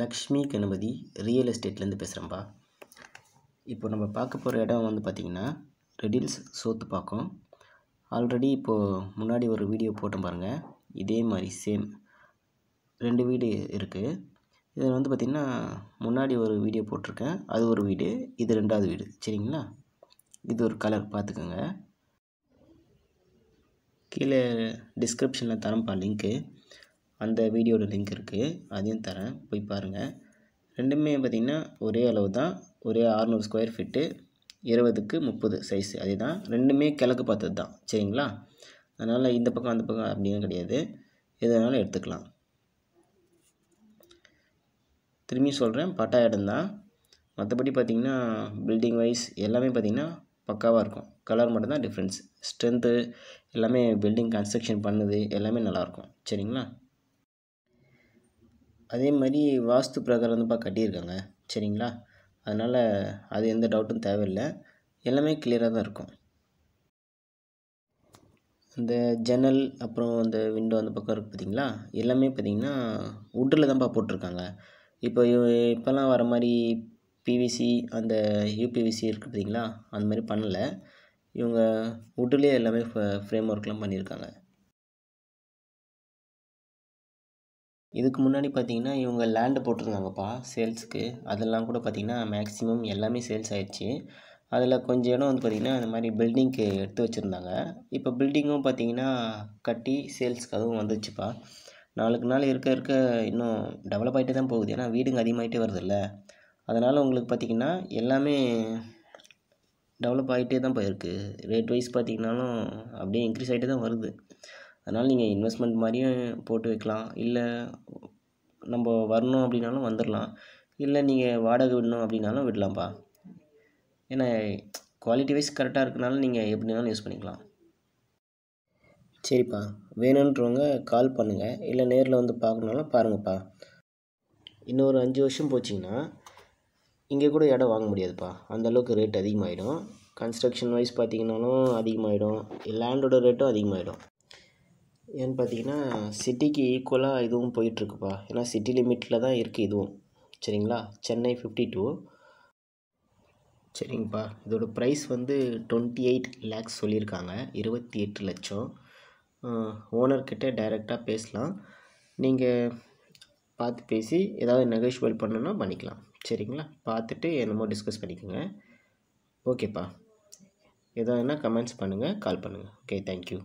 Lakshmi Ganapathi real எஸ்டேட்லேருந்து பேசுகிறேன்ப்பா இப்போ நம்ம பார்க்க போகிற இடம் வந்து பார்த்திங்கன்னா ரெடில்ஸ் சோத்து பார்க்கும் ஆல்ரெடி இப்போது முன்னாடி ஒரு வீடியோ போட்டோம் பாருங்கள் இதே மாதிரி சேம் ரெண்டு வீடு இருக்குது இதில் வந்து பார்த்திங்கன்னா முன்னாடி ஒரு வீடியோ போட்டிருக்கேன் அது ஒரு வீடு இது ரெண்டாவது வீடு சரிங்களா இது ஒரு கலர் பார்த்துக்கோங்க கீழே டிஸ்கிரிப்ஷனில் தரம்பா லிங்க்கு அந்த வீடியோட லிங்க் இருக்குது அதையும் தரேன் போய் பாருங்கள் ரெண்டுமே பார்த்திங்கன்னா ஒரே அளவு தான் ஒரே அறநூறு ஸ்கொயர் ஃபீட்டு இருபதுக்கு முப்பது சைஸ் அதே தான் ரெண்டுமே கிழக்கு பார்த்தது தான் சரிங்களா அதனால் இந்த பக்கம் அந்த பக்கம் அப்படின்னு கிடையாது எது வேணாலும் எடுத்துக்கலாம் திரும்பி சொல்கிறேன் பட்டா இடம்தான் மற்றபடி பார்த்திங்கன்னா பில்டிங் வைஸ் எல்லாமே பார்த்திங்கன்னா பக்காவாக இருக்கும் கலர் மட்டும்தான் டிஃப்ரென்ஸ் ஸ்ட்ரென்த்து எல்லாமே பில்டிங் கன்ஸ்ட்ரக்ஷன் பண்ணுது எல்லாமே நல்லாயிருக்கும் சரிங்களா அதே மாதிரி வாஸ்து பிரகாரம் வந்துப்பா கட்டியிருக்காங்க சரிங்களா அதனால் அது எந்த டவுட்டும் தேவையில்லை எல்லாமே கிளியராக தான் இருக்கும் இந்த ஜன்னல் அப்புறம் அந்த விண்டோ அந்த பக்கம் இருக்குது பார்த்திங்களா எல்லாமே பார்த்திங்கன்னா உட்டில் தான்ப்பா போட்டிருக்காங்க இப்போ இப்போல்லாம் வர மாதிரி பிவிசி அந்த யூபிவிசி இருக்குது பார்த்திங்களா அந்த மாதிரி பண்ணலை இவங்க உட்டிலே எல்லாமே ஃப்ரேம் ஒர்க்லாம் பண்ணியிருக்காங்க இதுக்கு முன்னாடி பார்த்திங்கன்னா இவங்க லேண்டு போட்டிருந்தாங்கப்பா சேல்ஸுக்கு அதெல்லாம் கூட பார்த்திங்கன்னா மேக்ஸிமம் எல்லாமே சேல்ஸ் ஆகிடுச்சு அதில் கொஞ்சம் இடம் வந்து பார்த்திங்கன்னா அந்த மாதிரி பில்டிங்க்கு எடுத்து வச்சுருந்தாங்க இப்போ பில்டிங்கும் பார்த்திங்கன்னா கட்டி சேல்ஸ்க்கு அதுவும் வந்துச்சுப்பா நாளுக்கு நாள் இருக்க இருக்க இன்னும் டெவலப் ஆகிட்டே தான் போகுது ஏன்னா வீடுங்க அதிகமாகிட்டே வருதுல்ல அதனால் உங்களுக்கு பார்த்திங்கன்னா எல்லாமே டெவலப் ஆகிட்டே தான் போயிருக்கு ரேட் வைஸ் பார்த்திங்கனாலும் அப்படியே இன்க்ரீஸ் ஆகிட்டே தான் வருது அதனால் நீங்கள் இன்வெஸ்ட்மெண்ட் மாதிரியும் போட்டு வைக்கலாம் இல்லை நம்ம வரணும் அப்படின்னாலும் வந்துடலாம் இல்லை நீங்கள் வாடகை விடணும் அப்படின்னாலும் விடலாம்ப்பா ஏன்னா குவாலிட்டி வைஸ் கரெக்டாக இருக்கனால நீங்கள் எப்படினாலும் யூஸ் பண்ணிக்கலாம் சரிப்பா வேணுன்றவங்க கால் பண்ணுங்கள் இல்லை நேரில் வந்து பார்க்கணுனாலும் பாருங்கப்பா இன்னொரு அஞ்சு வருஷம் போச்சிங்கன்னா இங்கே கூட இடம் வாங்க முடியாதுப்பா அந்தளவுக்கு ரேட் அதிகமாகிடும் கன்ஸ்ட்ரக்ஷன் வைஸ் பார்த்திங்கனாலும் அதிகமாகிடும் லேண்டோட ரேட்டும் அதிகமாகிடும் ஏன்னு பார்த்தீங்கன்னா சிட்டிக்கு ஈக்குவலாக இதுவும் போயிட்டுருக்குப்பா ஏன்னா சிட்டி லிமிட்டில் தான் இருக்குது இதுவும் சரிங்களா சென்னை ஃபிஃப்டி டூ சரிங்கப்பா இதோடய ப்ரைஸ் வந்து டுவெண்ட்டி எயிட் லேக்ஸ் சொல்லியிருக்காங்க இருபத்தி எட்டு லட்சம் ஓனர்கிட்ட டைரெக்டாக பேசலாம் நீங்கள் பார்த்து பேசி ஏதாவது நெகோஷியபிள் பண்ணணுன்னா பண்ணிக்கலாம் சரிங்களா பார்த்துட்டு என்னமோ டிஸ்கஸ் பண்ணிக்கோங்க ஓகேப்பா எதாவதுனா கமெண்ட்ஸ் பண்ணுங்கள் கால் பண்ணுங்கள் ஓகே தேங்க்யூ